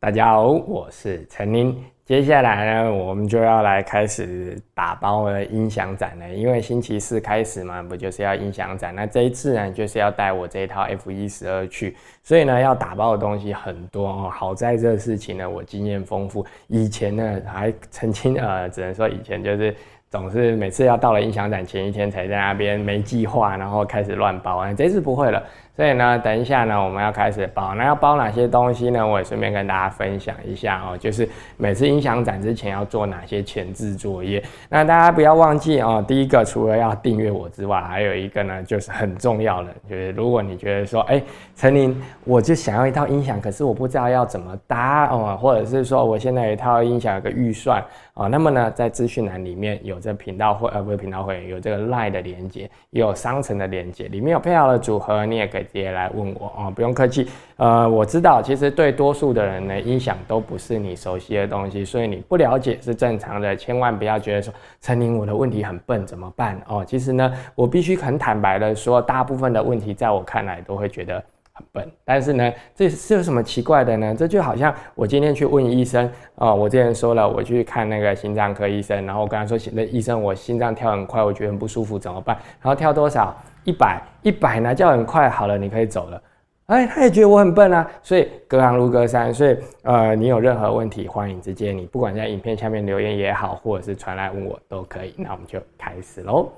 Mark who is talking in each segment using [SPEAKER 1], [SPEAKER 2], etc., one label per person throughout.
[SPEAKER 1] 大家好，我是陈林。接下来呢，我们就要来开始打包的音响展了，因为星期四开始嘛，不就是要音响展？那这一次呢，就是要带我这一套 F 一十二去，所以呢，要打包的东西很多哦。好在这个事情呢，我经验丰富，以前呢还曾经呃，只能说以前就是总是每次要到了音响展前一天才在那边没计划，然后开始乱包啊。这次不会了。所以呢，等一下呢，我们要开始包。那要包哪些东西呢？我也顺便跟大家分享一下哦，就是每次音响展之前要做哪些前置作业。那大家不要忘记哦，第一个除了要订阅我之外，还有一个呢，就是很重要的，就是如果你觉得说，哎，陈林，我就想要一套音响，可是我不知道要怎么搭哦，或者是说我现在一套音响有个预算哦，那么呢，在资讯栏里面有这频道会呃不是频道会有这个 Lie 的连接，也有商城的连接，里面有配套的组合，你也可以。也来问我哦，不用客气。呃，我知道，其实对多数的人呢，音响都不是你熟悉的东西，所以你不了解是正常的。千万不要觉得说陈宁我的问题很笨怎么办哦？其实呢，我必须很坦白的说，大部分的问题在我看来都会觉得很笨。但是呢，这是有什么奇怪的呢？这就好像我今天去问医生啊，我之前说了，我去看那个心脏科医生，然后我跟他说，那医生我心脏跳很快，我觉得很不舒服，怎么办？然后跳多少？一百一百，拿叫很快，好了，你可以走了。哎，他也觉得我很笨啊，所以隔行如隔山。所以，呃，你有任何问题，欢迎直接你不管在影片下面留言也好，或者是传来问我都可以。那我们就开始喽。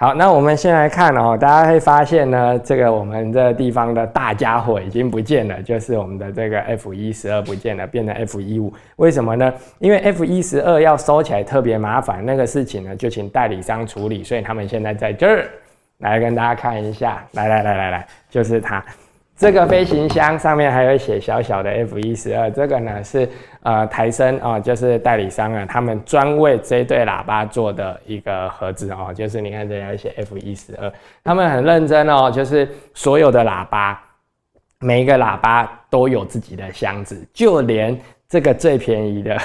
[SPEAKER 1] 好，那我们先来看哦，大家会发现呢，这个我们这地方的大家伙已经不见了，就是我们的这个 F 一十二不见了，变成 F 一五，为什么呢？因为 F 一十二要收起来特别麻烦，那个事情呢就请代理商处理，所以他们现在在这儿来跟大家看一下，来来来来来，就是它。这个飞行箱上面还有写小小的 F 一十二，这个呢是呃台声哦，就是代理商啊，他们专为这对喇叭做的一个盒子哦，就是你看这家写 F 一十二，他们很认真哦，就是所有的喇叭，每一个喇叭都有自己的箱子，就连这个最便宜的。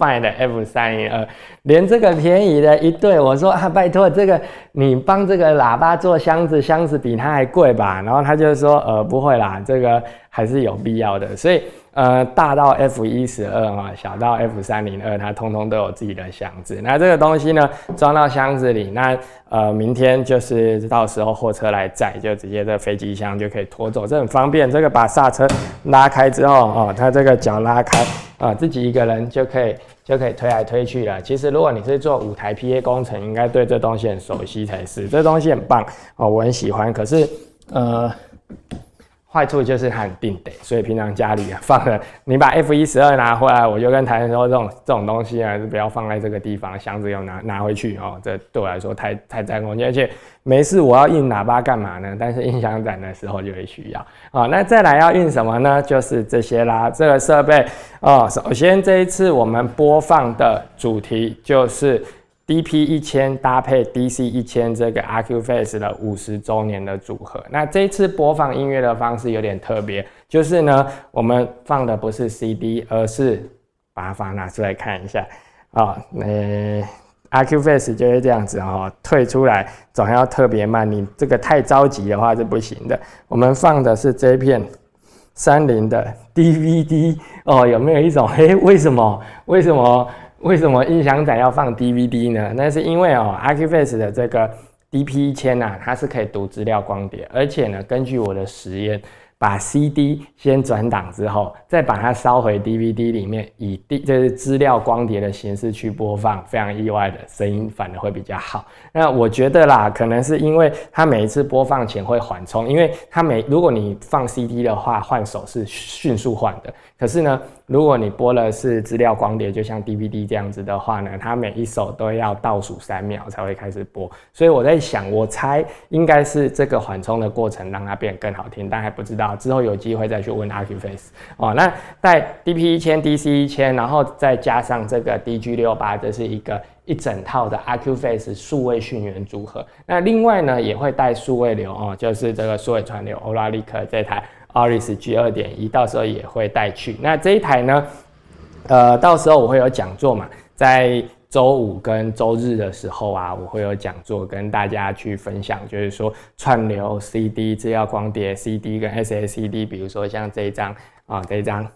[SPEAKER 1] F i n 的 F 三零二，连这个便宜的一对，我说啊，拜托这个你帮这个喇叭做箱子，箱子比它还贵吧？然后他就说呃不会啦，这个还是有必要的。所以呃大到 F 一十二啊，小到 F 三零二，它通通都有自己的箱子。那这个东西呢装到箱子里，那呃明天就是到时候货车来载，就直接这飞机箱就可以拖走，这很方便。这个把刹车拉开之后哦，它这个脚拉开啊，自己一个人就可以。就可以推来推去了。其实，如果你是做舞台 PA 工程，应该对这东西很熟悉才是。这东西很棒哦，我很喜欢。可是，呃。坏处就是它很定的，所以平常家里啊放的，你把 F 一十二拿回来，我就跟台人说，这种这种东西还是不要放在这个地方，箱子又拿拿回去哦。这对我来说太太占空间，而且没事我要印喇叭干嘛呢？但是印箱展的时候就会需要啊。那再来要印什么呢？就是这些啦。这个设备哦，首先这一次我们播放的主题就是。D P 一千搭配 D C 一千这个 A Q Face 的五十周年的组合，那这次播放音乐的方式有点特别，就是呢，我们放的不是 C D，而是把它拿出来看一下啊，呃，A Q Face 就是这样子哦，退出来总要特别慢，你这个太着急的话是不行的。我们放的是这片三林的 D V D 哦，有没有一种？诶，为什么？为什么？为什么音响仔要放 DVD 呢？那是因为哦，AcuFace 的这个 DP 一千呐，它是可以读资料光碟，而且呢，根据我的实验，把 CD 先转档之后，再把它烧回 DVD 里面，以 D 就是资料光碟的形式去播放，非常意外的声音反而会比较好。那我觉得啦，可能是因为它每一次播放前会缓冲，因为它每如果你放 CD 的话，换手是迅速换的，可是呢。如果你播的是资料光碟，就像 DVD 这样子的话呢，它每一首都要倒数三秒才会开始播。所以我在想，我猜应该是这个缓冲的过程让它变更好听，但还不知道。之后有机会再去问 A Q Face 哦。那带 D P 一千 D C 一千，然后再加上这个 D G 六八，这是一个一整套的 A Q Face 数位讯源组合。那另外呢也会带数位流哦，就是这个数位串流欧拉力克这台。奥利 s G 二点一，到时候也会带去。那这一台呢？呃，到时候我会有讲座嘛，在周五跟周日的时候啊，我会有讲座跟大家去分享，就是说串流 CD、制要光碟 CD 跟 SSCD，比如说像这一张啊，这一张。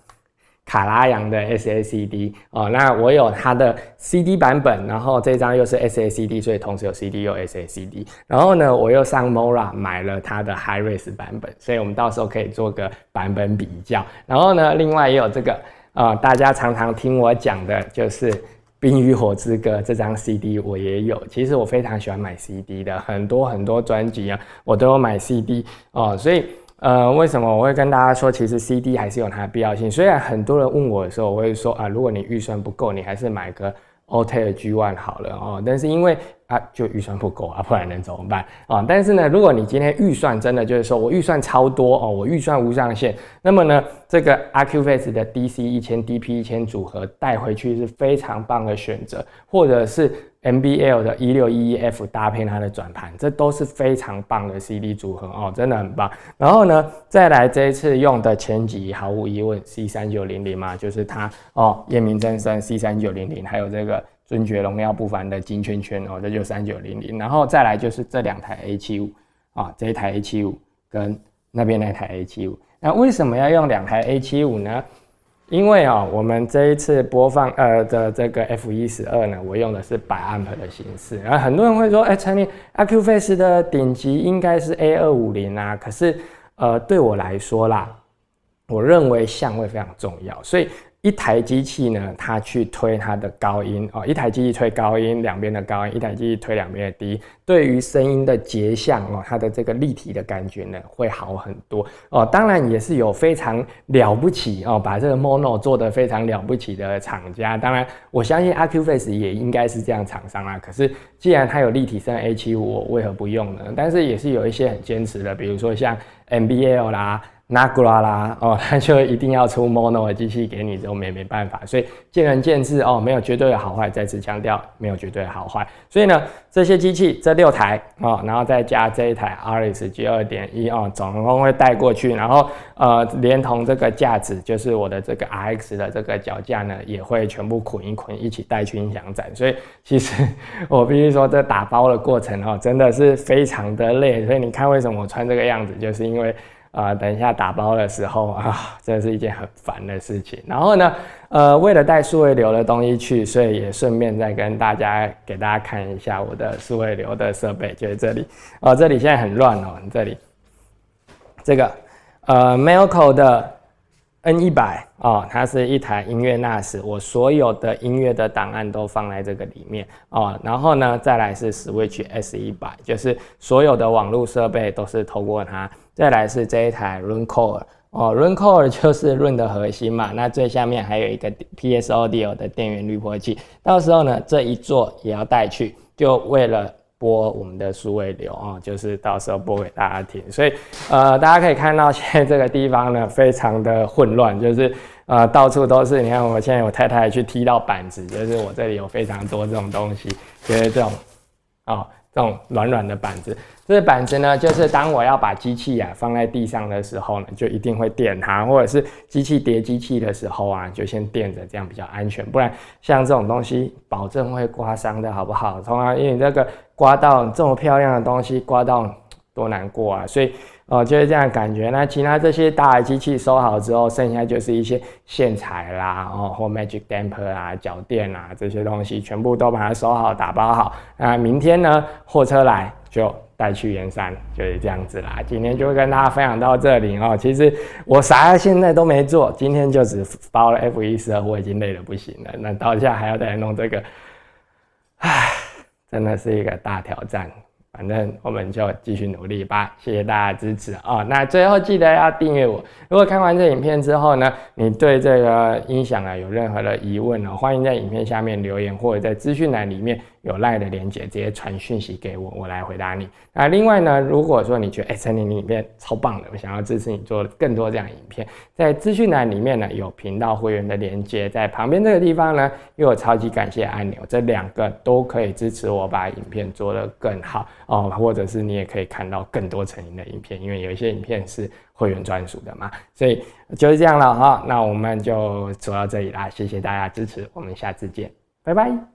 [SPEAKER 1] 卡拉扬的 SACD 哦，那我有它的 CD 版本，然后这张又是 SACD，所以同时有 CD 又 SACD。然后呢，我又上 m o r a 买了它的 Hi Res 版本，所以我们到时候可以做个版本比较。然后呢，另外也有这个，呃，大家常常听我讲的就是《冰与火之歌》这张 CD 我也有。其实我非常喜欢买 CD 的，很多很多专辑啊，我都买 CD 哦，所以。呃，为什么我会跟大家说，其实 C D 还是有它的必要性？虽然很多人问我的时候，我会说啊，如果你预算不够，你还是买个 o t a G One 好了哦。但是因为啊，就预算不够啊，不然能怎么办啊？但是呢，如果你今天预算真的就是说我预算超多哦，我预算无上限，那么呢，这个 a r c e s 的 D C 一千 D P 一千组合带回去是非常棒的选择，或者是。MBL 的一六一一 f 搭配它的转盘，这都是非常棒的 CD 组合哦，真的很棒。然后呢，再来这一次用的前级，毫无疑问 C 三九零零嘛，就是它哦，夜明真身 C 三九零零，还有这个尊爵荣耀不凡的金圈圈哦，这就三九零零。然后再来就是这两台 A 七五啊，这一台 A 七五跟那边那台 A 七五，那为什么要用两台 A 七五呢？因为啊，我们这一次播放呃的这个 F 一十二呢，我用的是百安培的形式，而很多人会说，哎，陈林 a q Face 的顶级应该是 A 二五零啊，可是，呃，对我来说啦，我认为相位非常重要，所以。一台机器呢，它去推它的高音哦，一台机器推高音，两边的高音，一台机器推两边的低，对于声音的结像哦，它的这个立体的感觉呢，会好很多哦。当然也是有非常了不起哦，把这个 mono 做得非常了不起的厂家，当然我相信 RQface 也应该是这样厂商啦。可是既然它有立体声 A 七，我为何不用呢？但是也是有一些很坚持的，比如说像 MBL 啦。那古拉拉哦，他 就一定要出 mono 的机器给你，这种也没办法，所以见仁见智哦，没有绝对的好坏，再次强调，没有绝对的好坏。所以呢，这些机器这六台哦，然后再加这一台 r s G 二点一哦，总共会带过去，然后呃，连同这个架子，就是我的这个 RX 的这个脚架呢，也会全部捆一捆，一起带去音响展。所以其实 我必须说，这打包的过程哦，真的是非常的累。所以你看为什么我穿这个样子，就是因为。啊，等一下打包的时候啊，真的是一件很烦的事情。然后呢，呃，为了带数位流的东西去，所以也顺便再跟大家给大家看一下我的数位流的设备，就是这里。哦，这里现在很乱哦，这里，这个，呃 m a c o o 的。N 一百哦，它是一台音乐 NAS，我所有的音乐的档案都放在这个里面哦。然后呢，再来是 Switch S 一百，就是所有的网络设备都是透过它。再来是这一台 r u n Core 哦 r u n Core 就是 r u n 的核心嘛。那最下面还有一个 p s a u d i o 的电源滤波器。到时候呢，这一座也要带去，就为了。播我们的数位流啊，就是到时候播给大家听。所以，呃，大家可以看到现在这个地方呢，非常的混乱，就是呃，到处都是。你看，我现在我太太去踢到板子，就是我这里有非常多这种东西，就是这种，哦。这种软软的板子，这个板子呢，就是当我要把机器啊放在地上的时候呢，就一定会垫它，或者是机器叠机器的时候啊，就先垫着，这样比较安全。不然像这种东西，保证会刮伤的好不好？因为这个刮到这么漂亮的东西，刮到多难过啊！所以。哦，就是这样感觉。那其他这些大的机器收好之后，剩下就是一些线材啦，哦，或 Magic Damper 啊、脚垫啊这些东西，全部都把它收好、打包好。那明天呢，货车来就带去圆山，就是这样子啦。今天就跟大家分享到这里哦。其实我啥现在都没做，今天就只包了 F12，我已经累得不行了。那到下还要再来弄这个，唉，真的是一个大挑战。反正我们就继续努力吧，谢谢大家支持哦。那最后记得要订阅我。如果看完这影片之后呢，你对这个音响啊有任何的疑问呢，欢迎在影片下面留言，或者在资讯栏里面。有赖的连接直接传讯息给我，我来回答你。那另外呢，如果说你觉得哎，成林的影片超棒的，我想要支持你做更多这样影片，在资讯栏里面呢有频道会员的连接，在旁边这个地方呢又有超级感谢按钮，这两个都可以支持我把影片做得更好哦，或者是你也可以看到更多成林的影片，因为有一些影片是会员专属的嘛。所以就是这样了哈，那我们就说到这里啦，谢谢大家支持，我们下次见，拜拜。